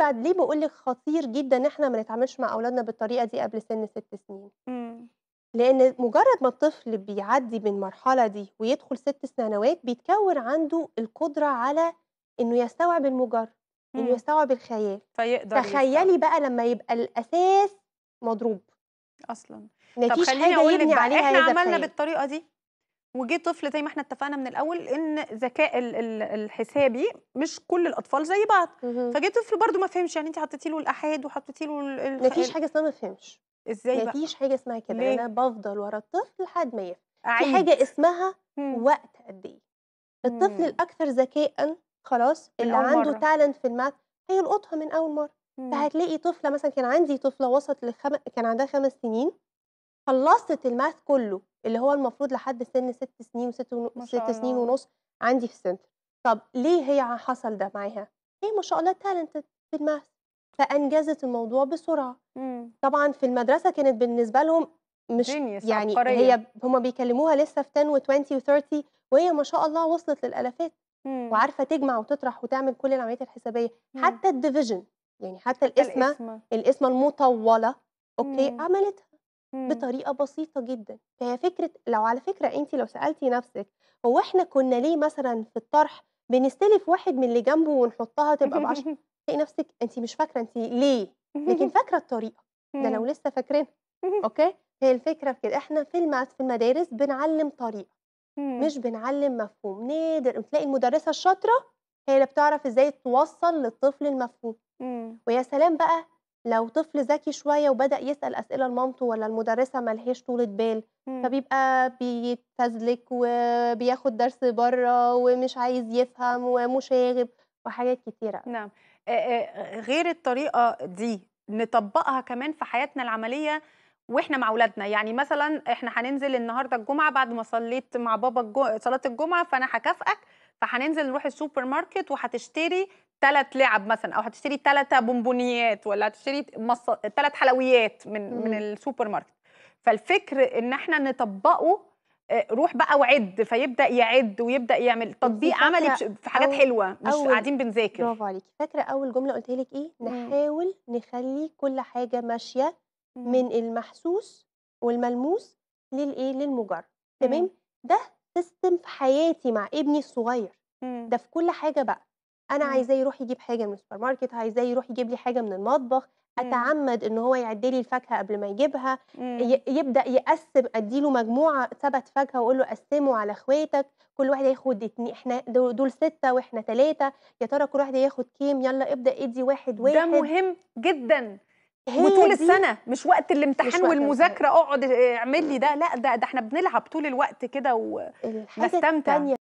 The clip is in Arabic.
بعد ليه بقول لك خطير جدا ان احنا ما نتعاملش مع اولادنا بالطريقه دي قبل سن ست سنين مم. لان مجرد ما الطفل بيعدي من المرحله دي ويدخل ست سنوات بيتكون عنده القدره على انه يستوعب المجرد مم. انه إمم. يستوعب الخيال فيقدر تخيلي بقى لما يبقى الاساس مضروب اصلا طب خليني اقول لك احنا عملنا بالطريقه دي وجه طفل زي ما احنا اتفقنا من الاول ان ذكاء الحسابي مش كل الاطفال زي بعض فجه طفل برده ما فهمش يعني انت حطيتي له الاحاد وحطيتي له الخ... مفيش حاجه اسمها ما فهمش ازاي بقى مفيش حاجه اسمها كده يعني انا بفضل ورا الطفل لحد ما يفهم في حاجه اسمها مم. وقت قد ايه الطفل الاكثر ذكاء خلاص اللي عنده تالنت في الماث هيلقطها من اول مره فهتلاقي طفله مثلا كان عندي طفله وسط لخم... كان عندها خمس سنين خلصت الماث كله اللي هو المفروض لحد سن ست سنين وست ون... ست سنين ونص عندي في السنتر طب ليه هي حصل ده معاها هي ما شاء الله تالنتد في الماث فانجزت الموضوع بسرعه مم. طبعا في المدرسه كانت بالنسبه لهم مش يعني عبقرية. هي هم بيكلموها لسه في 10 و20 و30 وهي ما شاء الله وصلت للالافات مم. وعارفه تجمع وتطرح وتعمل كل العمليات الحسابيه مم. حتى الديفيجن يعني حتى القسمه القسمه المطوله اوكي مم. عملتها امم. بطريقة بسيطة جدًا، فهي فكرة لو على فكرة أنتِ لو سالتي نفسِك هو إحنا كنا ليه مثلًا في الطرح بنستلف واحد من اللي جنبه ونحطها تبقى ب10، تلاقي نفسِك أنتِ مش فاكرة أنتِ ليه، لكن فاكرة الطريقة، ده لو امم. لسه فاكرينها، أوكي، هي الفكرة في كده، إحنا في في المدارس بنعلّم طريقة، امم. مش بنعلّم مفهوم، نادر تلاقي المدرسة الشاطرة هي اللي بتعرف إزاي توصّل للطفل المفهوم، ويا سلام بقى لو طفل ذكي شوية وبدأ يسأل أسئلة لمامته ولا المُدرّسة ما لهاش طولة بال، فبيبقى بيتزلك وبياخد درس برّه ومش عايز يفهم ومُشاغب وحاجات كتيرة. نعم. غير الطريقة دي، نطبّقها كمان في حياتنا العملية وإحنا مع ولادنا، يعني مثلًا إحنا هننزل النهارده الجمعة بعد ما صلّيت مع بابا الج صلاة الجمعة، فأنا هكافئك فهننزل نروح السوبر ماركت وهتشتري ثلاث لعب مثلا او هتشتري ثلاثه بونبونيات ولا هتشتري مص... حلويات من مم. من السوبر ماركت فالفكر ان احنا نطبقه آه، روح بقى وعد فيبدا يعد ويبدا يعمل تطبيق عملي في حاجات حلوه مش قاعدين بنذاكر برافو عليكي فاكره اول جمله قلت لك ايه نحاول نخلي كل حاجه ماشيه من المحسوس والملموس للايه للمجرد تمام ده سيستم في حياتي مع ابني الصغير مم. ده في كل حاجه بقى انا إمم. عايزاه يروح يجيب حاجه من السوبر ماركت عايزاه يروح يجيب لي حاجه من المطبخ إمم. اتعمد ان هو يعد لي الفاكهه قبل ما يجيبها مم. يبدا يقسم ادي له مجموعه ثبت فاكهه واقول له قسمه على اخواتك كل واحد هياخد اتنين احنا دول سته واحنا ثلاثه يا ترى كل واحد هياخد كام يلا ابدا ادي واحد واحد ده مهم جدا وطول السنه مش وقت الامتحان والمذاكره اقعد اعمل لي ده لا ده ده احنا بنلعب طول الوقت كده ونستمتع